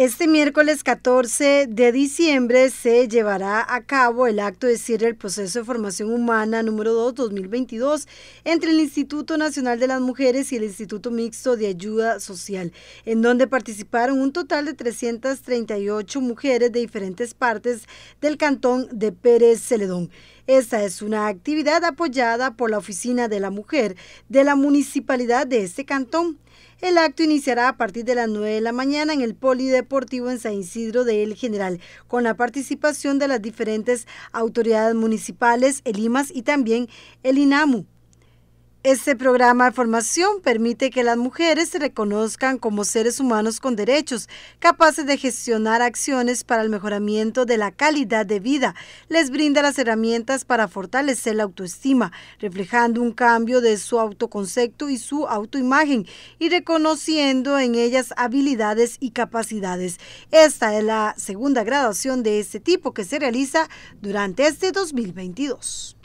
Este miércoles 14 de diciembre se llevará a cabo el acto de cierre del proceso de formación humana número 2 2022 entre el Instituto Nacional de las Mujeres y el Instituto Mixto de Ayuda Social, en donde participaron un total de 338 mujeres de diferentes partes del cantón de Pérez Celedón. Esta es una actividad apoyada por la Oficina de la Mujer de la Municipalidad de este cantón. El acto iniciará a partir de las 9 de la mañana en el Polideportivo en San Isidro de El General, con la participación de las diferentes autoridades municipales, el IMAS y también el INAMU. Este programa de formación permite que las mujeres se reconozcan como seres humanos con derechos, capaces de gestionar acciones para el mejoramiento de la calidad de vida. Les brinda las herramientas para fortalecer la autoestima, reflejando un cambio de su autoconcepto y su autoimagen y reconociendo en ellas habilidades y capacidades. Esta es la segunda graduación de este tipo que se realiza durante este 2022.